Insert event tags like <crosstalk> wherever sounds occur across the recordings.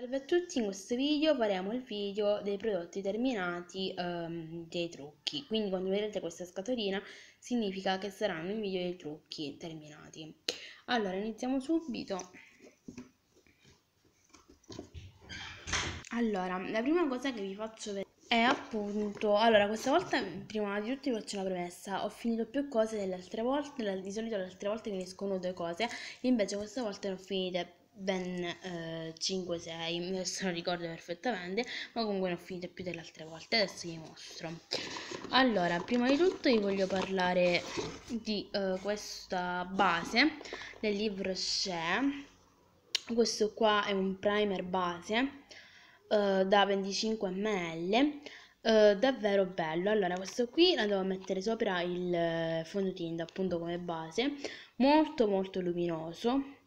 Salve a tutti, in questo video faremo il video dei prodotti terminati um, dei trucchi, quindi quando vedrete questa scatolina significa che saranno i video dei trucchi terminati. Allora, iniziamo subito. Allora, la prima cosa che vi faccio vedere è appunto, allora questa volta prima di tutto vi faccio una premessa, ho finito più cose delle altre volte, di solito le altre volte mi escono due cose, invece questa volta ne ho finite ben eh, 5-6, adesso non ricordo perfettamente, ma comunque ne ho finite più delle altre volte, adesso vi mostro. Allora, prima di tutto vi voglio parlare di eh, questa base del libro Shea, questo qua è un primer base eh, da 25 ml, Uh, davvero bello allora questo qui la devo mettere sopra il eh, fondotinta appunto come base molto molto luminoso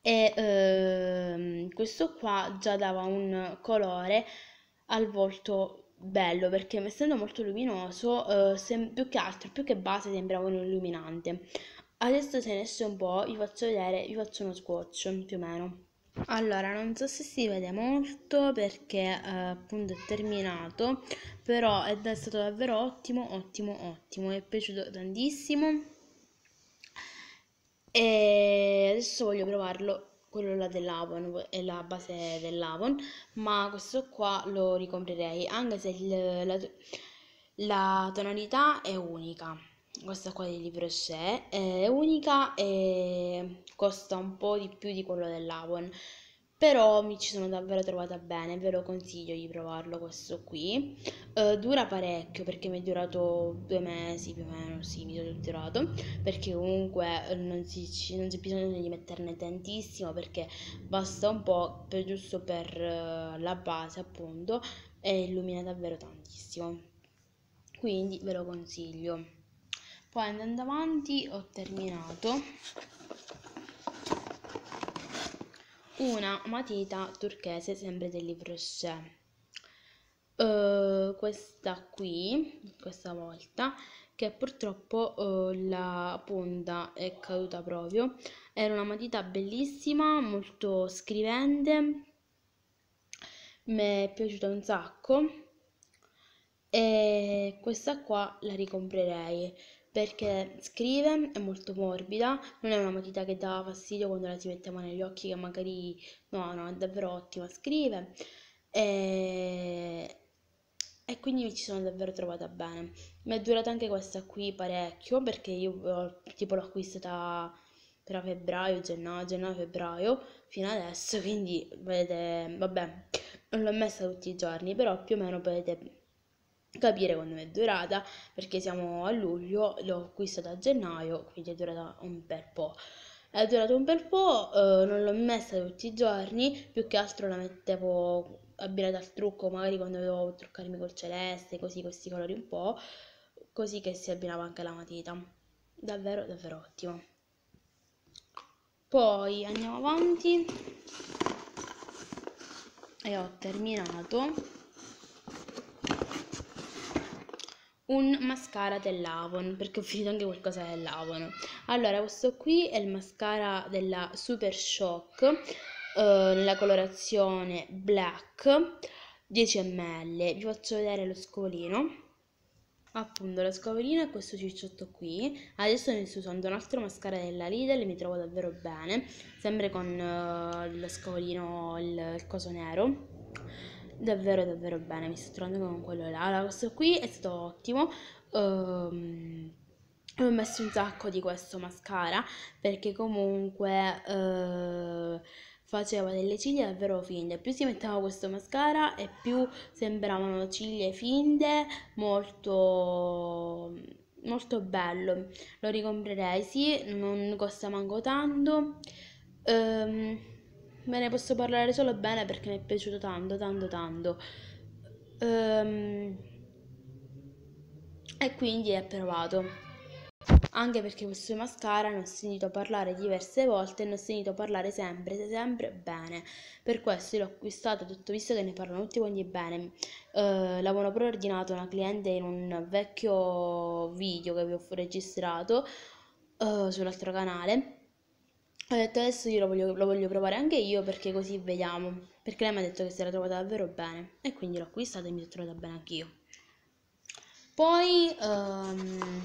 e ehm, questo qua già dava un colore al volto bello perché essendo molto luminoso eh, più che altro più che base sembrava un illuminante adesso se ne esce un po' vi faccio vedere vi faccio uno swatch più o meno allora, non so se si vede molto perché eh, appunto è terminato, però è stato davvero ottimo, ottimo, ottimo, mi è piaciuto tantissimo. E adesso voglio provarlo quello là dell'Avon è la base dell'Avon ma questo qua lo ricomprerei anche se il, la, la, tonalità è unica questa qua di Libro è unica e costa un po' di più di quello dell'Avon però mi ci sono davvero trovata bene, ve lo consiglio di provarlo questo qui. Uh, dura parecchio perché mi è durato due mesi più o meno, sì, mi sono durato, perché comunque eh, non, si, non c'è bisogno di metterne tantissimo perché basta un po' per, giusto per uh, la base appunto e illumina davvero tantissimo. Quindi ve lo consiglio. Poi andando avanti ho terminato una matita turchese sempre del libro Shea. Uh, questa qui, questa volta, che purtroppo uh, la punta è caduta proprio. Era una matita bellissima, molto scrivente, mi è piaciuta un sacco e questa qua la ricomprerei perché scrive, è molto morbida, non è una matita che dà fastidio quando la si mettiamo negli occhi che magari no, no, è davvero ottima, scrive e, e quindi mi ci sono davvero trovata bene. Mi è durata anche questa qui parecchio perché io eh, tipo l'ho acquistata tra febbraio, gennaio, gennaio, febbraio fino adesso, <laughs> quindi vedete, vabbè, non l'ho messa tutti i giorni, però più o meno potete capire quando è durata perché siamo a luglio l'ho acquistata a gennaio quindi è durata un bel po' è durata un bel po' eh, non l'ho messa tutti i giorni più che altro la mettevo abbinata al trucco magari quando dovevo truccarmi col celeste così questi colori un po' così che si abbinava anche la matita davvero davvero ottimo poi andiamo avanti e ho terminato un mascara dell'Avon perché ho finito anche qualcosa dell'Avon allora questo qui è il mascara della Super Shock eh, colorazione black 10 ml vi faccio vedere lo scovolino appunto lo scovolino è questo cicciotto qui adesso ne sto usando un altro mascara della Lidl mi trovo davvero bene sempre con eh, lo scovolino il, il coso nero davvero davvero bene, mi sto trovando con quello là, questo qui è stato ottimo. Um, ho messo un sacco di questo mascara perché comunque eh, faceva delle ciglia davvero finte. Più si metteva questo mascara e più sembravano ciglia finte, molto, molto bello. Lo ricomprerei, sì, non costa manco tanto. Um, me ne posso parlare solo bene perché mi è piaciuto tanto, tanto, tanto. Um, e quindi è approvato. Anche perché questo mascara ne ho sentito parlare diverse volte e ne ho sentito parlare sempre, sempre bene. Per questo l'ho acquistato tutto visto che ne parlano tutti quanti bene. Uh, eh, L'avevano preordinato a una cliente in un vecchio video che vi ho registrato uh, sull'altro canale ho detto adesso io lo voglio, lo voglio, provare anche io perché così vediamo. Perché lei mi ha detto che si era trovata davvero bene. E quindi l'ho acquistata e mi sono trovata bene anch'io. Poi, um,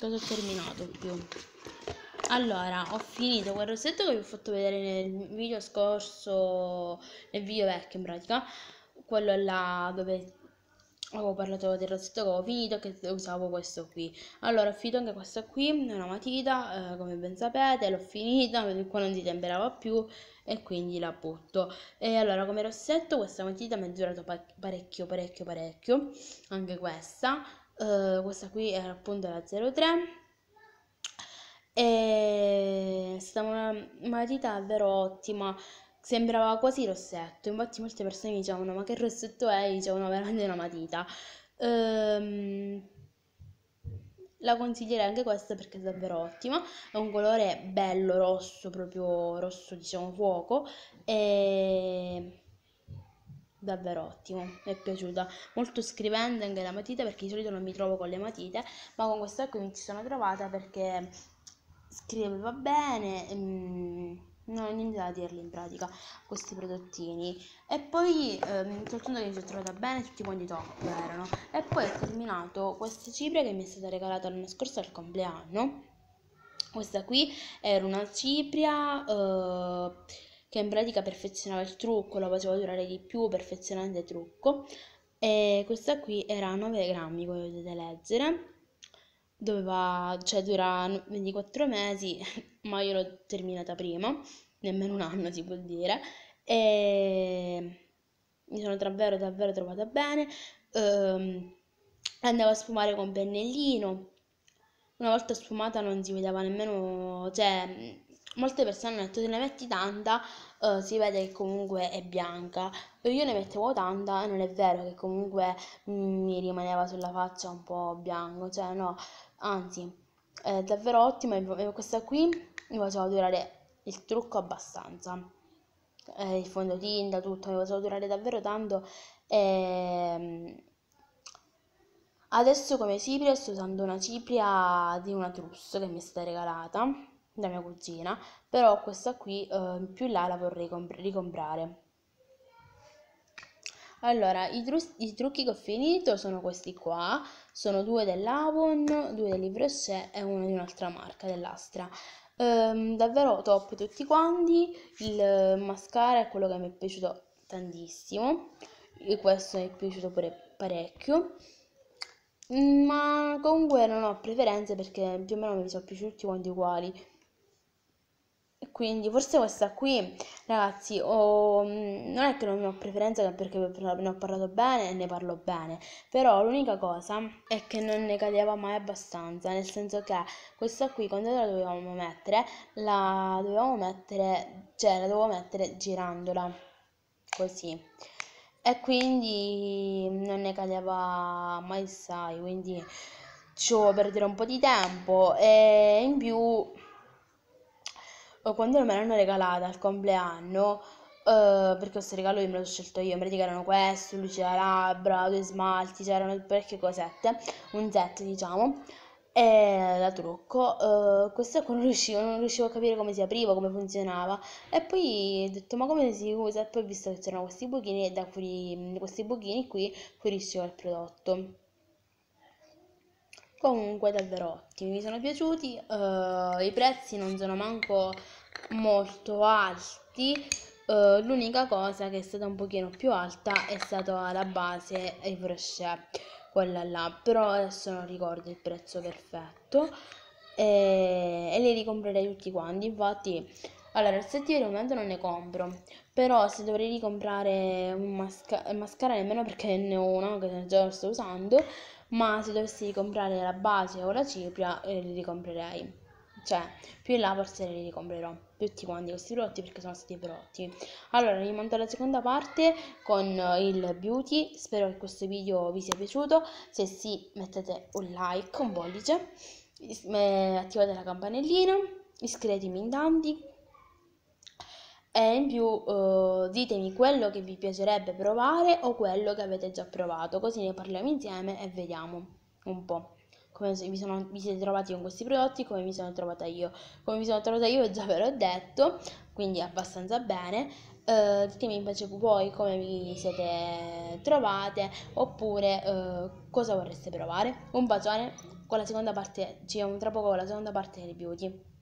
cosa ho terminato più? Allora, ho finito quel rossetto che vi ho fatto vedere nel video scorso, nel video vecchio in pratica. Quello là dove avevo parlato del rossetto che avevo finito che usavo questo qui allora ho finito anche questo qui una matita eh, come ben sapete l'ho finita <laughs> qua non si temperava più e quindi la butto e allora come rossetto questa matita mi è durata parecchio parecchio parecchio anche questa eh, questa qui era appunto la 03 è stata una matita davvero ottima sembrava quasi rossetto, infatti molte persone mi dicevano ma che rossetto è? E dicevano veramente una matita. Ehm, la consiglierei anche questa perché è davvero ottima, è un colore bello rosso, proprio rosso diciamo fuoco e davvero ottimo, mi è piaciuta, molto scrivendo anche la matita perché di solito non mi trovo con le matite, ma con questa qui mi ci sono trovata perché scriveva bene. Mh, mm, non ho niente da dirli in pratica questi prodottini e poi ehm, soltanto che mi sono trovata bene tutti quanti top erano e poi ho terminato questa cipria che mi è stata regalata l'anno scorso al compleanno questa qui era una cipria eh, che in pratica perfezionava il trucco la faceva durare di più perfezionando il trucco e questa qui era 9 grammi come potete leggere doveva, cioè dura 24 mesi, <laughs> ma io l'ho terminata prima, nemmeno un anno si può dire, e mi sono davvero davvero trovata bene, ehm, andavo a sfumare con pennellino, una volta sfumata non si vedeva nemmeno, cioè molte persone hanno detto se ne metti tanta uh, si vede che comunque è bianca io ne mettevo tanta e non è vero che comunque mh, mm, mi rimaneva sulla faccia un po' bianco cioè no anzi è davvero ottima questa qui mi faceva durare il trucco abbastanza eh, il fondotinta tutto mi faceva durare davvero tanto e ehm, adesso come cipria sto usando una cipria di una truss che mi è stata regalata da mia cugina però questa qui eh, più là la vorrei ricomprare allora, i, tru- i, trucchi che ho finito sono questi qua, sono due dell'Avon, due del Livre e uno di un'altra marca, dell'Astra. Ehm, davvero top tutti quanti, il mascara è quello che mi è piaciuto tantissimo, e questo mi è piaciuto pure parecchio. Ma comunque non ho preferenze perché più o meno mi sono piaciuti tutti quanti uguali quindi forse questa qui ragazzi oh, non è che non ho preferenza perché ne ho parlato bene e ne parlo bene però l'unica cosa è che non ne cadeva mai abbastanza nel senso che questa qui quando la dovevamo mettere la dovevamo mettere cioè la dovevo mettere girandola così e quindi non ne cadeva mai sai quindi ci devo perdere un po' di tempo e in più quando me l'hanno regalata al compleanno, eh, perché questo regalo io me l'ho scelto io, in pratica erano questo, luce da labbra, due smalti, c'erano parecchie cosette, un set diciamo, e la trucco, eh, questo non riuscivo, non riuscivo a capire come si apriva, come funzionava, e poi ho detto ma come si usa, e poi ho visto che c'erano questi buchini e da fuori, questi buchini qui fuoriusciva il prodotto. Comunque davvero ottimi, mi sono piaciuti, uh, i prezzi non sono manco molto alti, uh, l'unica cosa che è stata un pochino più alta è stata la base e il brochet, quella là, però adesso non ricordo il prezzo perfetto e, e li ricomprerei tutti quanti, infatti allora, rossetti per momento non ne compro, però se dovrei ricomprare un masca- mascara nemmeno perché ne ho uno che già lo sto usando, ma se dovessi comprare la base o la cipria eh, li ricomprerei. Cioè, più in là forse li ricomprerò tutti quanti questi prodotti perché sono stati prodotti. Allora, rimando alla seconda parte con eh, il beauty. Spero che questo video vi sia piaciuto. Se sì, mettete un like, un pollice, attivate la campanellina, iscrivetevi in tanti e in più uh, ditemi quello che vi piacerebbe provare o quello che avete già provato, così ne parliamo insieme e vediamo un po' come vi, sono, vi, siete trovati con questi prodotti, come mi sono trovata io. Come mi sono trovata io già ve l'ho detto, quindi abbastanza bene. Uh, ditemi invece voi come vi siete trovate oppure uh, cosa vorreste provare. Un bacione, con la seconda parte, ci vediamo tra poco con la seconda parte del beauty.